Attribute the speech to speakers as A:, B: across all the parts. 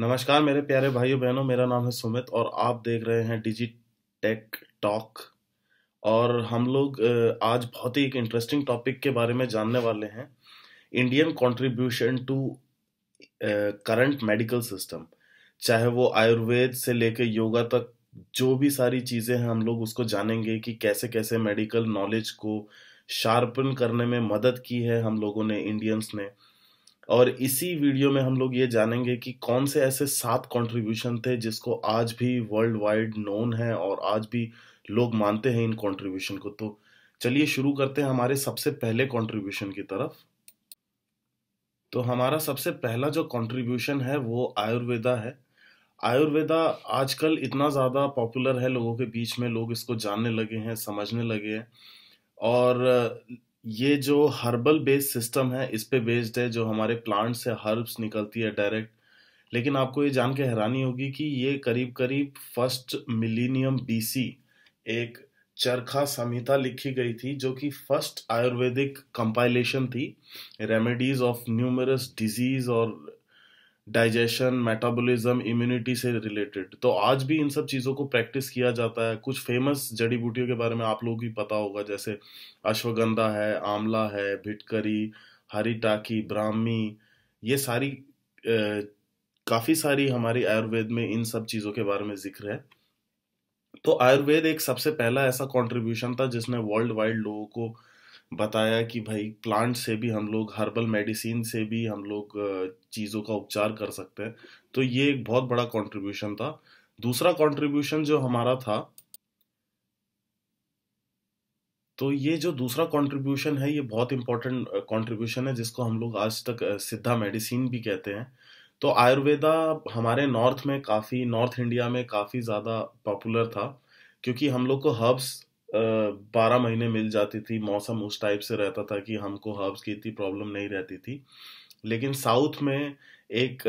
A: नमस्कार मेरे प्यारे भाइयों बहनों मेरा नाम है सुमित और आप देख रहे हैं डिजी टेक टॉक और हम लोग आज बहुत ही एक इंटरेस्टिंग टॉपिक के बारे में जानने वाले हैं Indian contribution to current medical system चाहे वो आयुर्वेद से लेकर योगा तक जो भी सारी चीज़ें हैं हम लोग उसको जानेंगे कि कैसे कैसे मेडिकल नॉलेज को शार्पन करने में मदद की है हम लोगों ने इंडियंस ने और इसी वीडियो में हम लोग ये जानेंगे कि कौन से ऐसे सात कंट्रीब्यूशन थे जिसको आज भी वर्ल्ड वाइड नोन है और आज भी लोग मानते हैं इन कंट्रीब्यूशन को तो चलिए शुरू करते हैं हमारे सबसे पहले कंट्रीब्यूशन की तरफ तो हमारा सबसे पहला जो कंट्रीब्यूशन है वो आयुर्वेदा है आयुर्वेदा आजकल इतना ज़्यादा पॉपुलर है लोगों के बीच में लोग इसको जानने लगे हैं समझने लगे हैं और ये जो हर्बल बेस्ड सिस्टम है इस पे बेस्ड है जो हमारे प्लांट से हर्ब्स निकलती है डायरेक्ट लेकिन आपको ये जान के हैरानी होगी कि ये करीब करीब फर्स्ट मिलीनियम बीसी एक चरखा संहिता लिखी गई थी जो कि फर्स्ट आयुर्वेदिक कंपाइलेशन थी रेमेडीज ऑफ न्यूमरस डिजीज और डाइजेशन मेटाबॉलिज्म इम्यूनिटी से रिलेटेड तो आज भी इन सब चीज़ों को प्रैक्टिस किया जाता है कुछ फेमस जड़ी बूटियों के बारे में आप लोगों को पता होगा जैसे अश्वगंधा है आंवला है भिटकरी हरी टाकी ब्राह्मी ये सारी काफ़ी सारी हमारी आयुर्वेद में इन सब चीज़ों के बारे में जिक्र है तो आयुर्वेद एक सबसे पहला ऐसा कॉन्ट्रीब्यूशन था जिसने वर्ल्ड वाइड लोगों को बताया कि भाई प्लांट से भी हम लोग हर्बल मेडिसिन से भी हम लोग चीज़ों का उपचार कर सकते हैं तो ये एक बहुत बड़ा कंट्रीब्यूशन था दूसरा कंट्रीब्यूशन जो हमारा था तो ये जो दूसरा कंट्रीब्यूशन है ये बहुत इंपॉर्टेंट कंट्रीब्यूशन है जिसको हम लोग आज तक सिद्धा मेडिसिन भी कहते हैं तो आयुर्वेदा हमारे नॉर्थ में काफ़ी नॉर्थ इंडिया में काफ़ी ज़्यादा पॉपुलर था क्योंकि हम लोग को हर्ब्स बारह महीने मिल जाती थी मौसम उस टाइप से रहता था कि हमको हर्ब्स की इतनी प्रॉब्लम नहीं रहती थी लेकिन साउथ में एक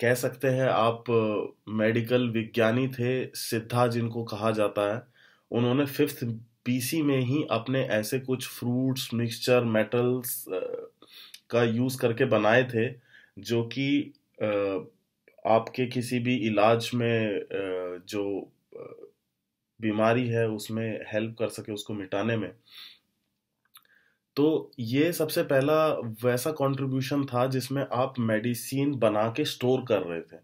A: कह सकते हैं आप मेडिकल विज्ञानी थे सिद्धा जिनको कहा जाता है उन्होंने फिफ्थ पीसी में ही अपने ऐसे कुछ फ्रूट्स मिक्सचर मेटल्स का यूज़ करके बनाए थे जो कि आपके किसी भी इलाज में जो बीमारी है उसमें हेल्प कर सके उसको मिटाने में तो ये सबसे पहला वैसा कंट्रीब्यूशन था जिसमें आप मेडिसिन बना के स्टोर कर रहे थे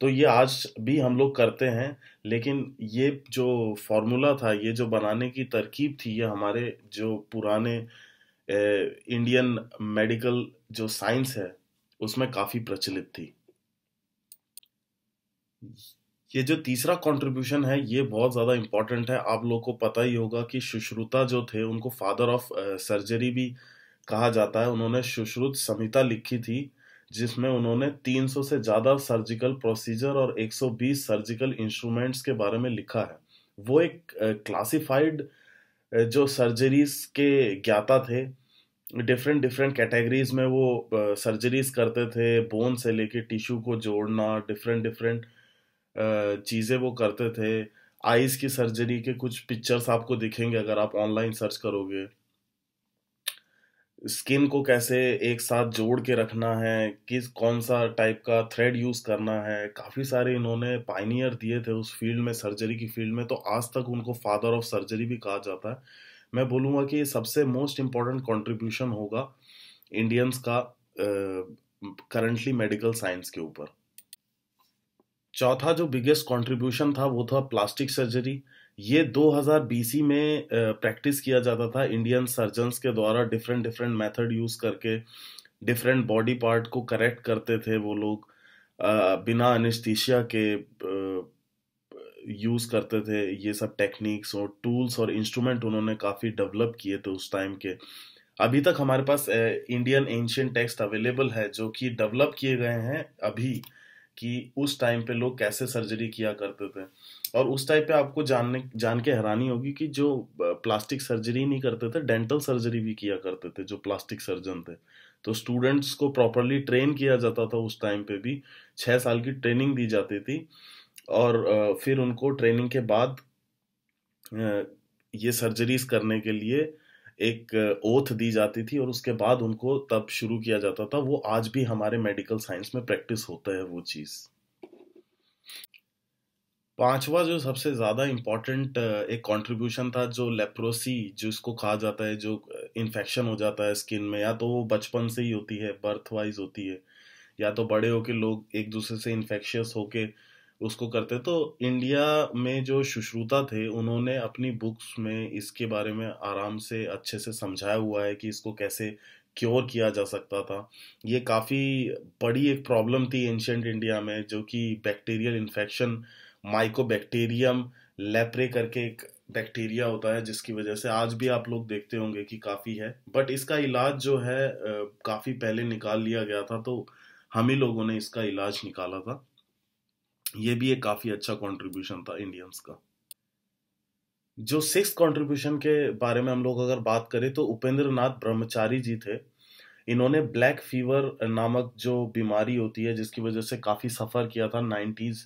A: तो ये आज भी हम लोग करते हैं लेकिन ये जो फॉर्मूला था ये जो बनाने की तरकीब थी ये हमारे जो पुराने ए, इंडियन मेडिकल जो साइंस है उसमें काफ़ी प्रचलित थी ये जो तीसरा कंट्रीब्यूशन है ये बहुत ज़्यादा इम्पॉर्टेंट है आप लोग को पता ही होगा कि सुश्रुता जो थे उनको फादर ऑफ सर्जरी भी कहा जाता है उन्होंने सुश्रुत संहिता लिखी थी जिसमें उन्होंने 300 से ज़्यादा सर्जिकल प्रोसीजर और 120 सर्जिकल इंस्ट्रूमेंट्स के बारे में लिखा है वो एक क्लासिफाइड जो सर्जरीज के ज्ञाता थे डिफरेंट डिफरेंट कैटेगरीज में वो सर्जरीज करते थे बोन से लेके टिश्यू को जोड़ना डिफरेंट डिफरेंट चीज़ें वो करते थे आइज की सर्जरी के कुछ पिक्चर्स आपको दिखेंगे अगर आप ऑनलाइन सर्च करोगे स्किन को कैसे एक साथ जोड़ के रखना है किस कौन सा टाइप का थ्रेड यूज़ करना है काफ़ी सारे इन्होंने पाइनियर दिए थे उस फील्ड में सर्जरी की फील्ड में तो आज तक उनको फादर ऑफ सर्जरी भी कहा जाता है मैं बोलूँगा कि ये सबसे मोस्ट इम्पॉर्टेंट कॉन्ट्रीब्यूशन होगा इंडियंस का करंटली मेडिकल साइंस के ऊपर चौथा जो बिगेस्ट कंट्रीब्यूशन था वो था प्लास्टिक सर्जरी ये 2000 बीसी में प्रैक्टिस किया जाता था इंडियन सर्जन्स के द्वारा डिफरेंट डिफरेंट मेथड यूज़ करके डिफरेंट बॉडी पार्ट को करेक्ट करते थे वो लोग बिना एनिस्थीसिया के यूज़ करते थे ये सब टेक्निक्स और टूल्स और इंस्ट्रूमेंट उन्होंने काफ़ी डेवलप किए थे उस टाइम के अभी तक हमारे पास इंडियन एंशियन टेक्स्ट अवेलेबल है जो कि डेवलप किए गए हैं अभी कि उस टाइम पे लोग कैसे सर्जरी किया करते थे और उस टाइम पे आपको जानने जान के हैरानी होगी कि जो प्लास्टिक सर्जरी नहीं करते थे डेंटल सर्जरी भी किया करते थे जो प्लास्टिक सर्जन थे तो स्टूडेंट्स को प्रॉपरली ट्रेन किया जाता था उस टाइम पे भी छः साल की ट्रेनिंग दी जाती थी और फिर उनको ट्रेनिंग के बाद ये सर्जरीज करने के लिए एक ओथ दी जाती थी और उसके बाद उनको तब शुरू किया जाता था वो आज भी हमारे मेडिकल साइंस में प्रैक्टिस होता है वो चीज़ पांचवा जो सबसे ज़्यादा इंपॉर्टेंट एक कंट्रीब्यूशन था जो लेप्रोसी जिसको कहा जाता है जो इन्फेक्शन हो जाता है स्किन में या तो वो बचपन से ही होती है बर्थ वाइज होती है या तो बड़े होके लोग एक दूसरे से इन्फेक्शियस होके उसको करते तो इंडिया में जो सुश्रुता थे उन्होंने अपनी बुक्स में इसके बारे में आराम से अच्छे से समझाया हुआ है कि इसको कैसे क्योर किया जा सकता था ये काफ़ी बड़ी एक प्रॉब्लम थी एंशेंट इंडिया में जो कि बैक्टीरियल इन्फेक्शन माइकोबैक्टीरियम लेप्रे करके एक बैक्टीरिया होता है जिसकी वजह से आज भी आप लोग देखते होंगे कि काफ़ी है बट इसका इलाज जो है काफ़ी पहले निकाल लिया गया था तो हम ही लोगों ने इसका इलाज निकाला था ये भी एक काफ़ी अच्छा कंट्रीब्यूशन था इंडियंस का जो सिक्स कंट्रीब्यूशन के बारे में हम लोग अगर बात करें तो उपेंद्र नाथ ब्रह्मचारी जी थे इन्होंने ब्लैक फीवर नामक जो बीमारी होती है जिसकी वजह से काफ़ी सफ़र किया था नाइन्टीज़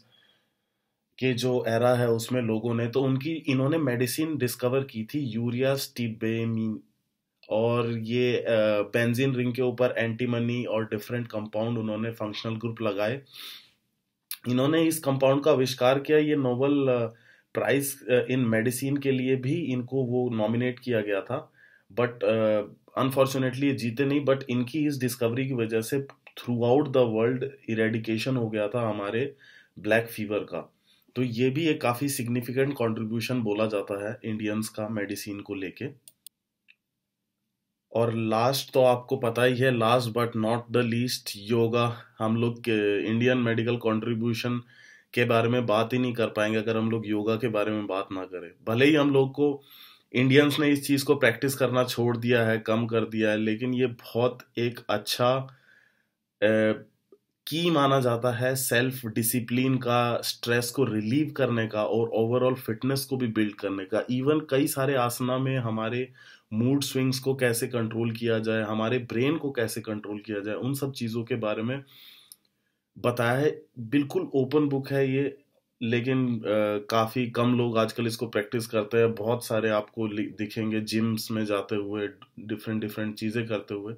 A: के जो एरा है उसमें लोगों ने तो उनकी इन्होंने मेडिसिन डिस्कवर की थी यूरिया स्टीबेमी और ये बेंजीन रिंग के ऊपर एंटीमनी और डिफरेंट कंपाउंड उन्होंने फंक्शनल ग्रुप लगाए इन्होंने इस कंपाउंड का आविष्कार किया ये नोबल प्राइज इन मेडिसिन के लिए भी इनको वो नॉमिनेट किया गया था बट अनफॉर्चुनेटली ये जीते नहीं बट इनकी इस डिस्कवरी की वजह से throughout the world eradication हो गया था हमारे ब्लैक फीवर का तो ये भी एक काफ़ी सिग्निफिकेंट कंट्रीब्यूशन बोला जाता है इंडियंस का मेडिसिन को लेके और लास्ट तो आपको पता ही है last but not the least yoga हम लोग इंडियन मेडिकल कंट्रीब्यूशन के बारे में बात ही नहीं कर पाएंगे अगर हम लोग योगा के बारे में बात ना करें भले ही हम लोग को इंडियंस ने इस चीज़ को प्रैक्टिस करना छोड़ दिया है कम कर दिया है लेकिन ये बहुत एक अच्छा ए, की माना जाता है सेल्फ डिसिप्लिन का स्ट्रेस को रिलीव करने का और ओवरऑल फिटनेस को भी बिल्ड करने का इवन कई सारे आसना में हमारे मूड स्विंग्स को कैसे कंट्रोल किया जाए हमारे ब्रेन को कैसे कंट्रोल किया जाए उन सब चीज़ों के बारे में बताया है बिल्कुल ओपन बुक है ये लेकिन काफ़ी कम लोग आजकल इसको प्रैक्टिस करते हैं बहुत सारे आपको दिखेंगे जिम्स में जाते हुए डिफरेंट डिफरेंट चीज़ें करते हुए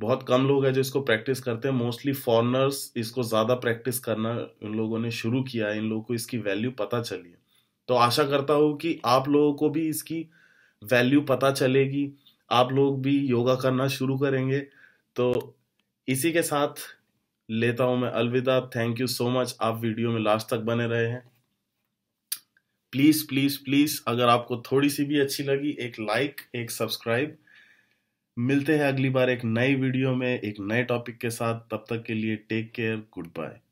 A: बहुत कम लोग हैं जो इसको प्रैक्टिस करते हैं मोस्टली फॉरनर्स इसको ज़्यादा प्रैक्टिस करना उन लोगों ने शुरू किया है इन लोगों को इसकी वैल्यू पता चली है तो आशा करता हूँ कि आप लोगों को भी इसकी वैल्यू पता चलेगी आप लोग भी योगा करना शुरू करेंगे तो इसी के साथ लेता हूं मैं अलविदा थैंक यू सो मच आप वीडियो में लास्ट तक बने रहे हैं प्लीज प्लीज प्लीज अगर आपको थोड़ी सी भी अच्छी लगी एक लाइक एक सब्सक्राइब मिलते हैं अगली बार एक नई वीडियो में एक नए टॉपिक के साथ तब तक के लिए टेक केयर गुड बाय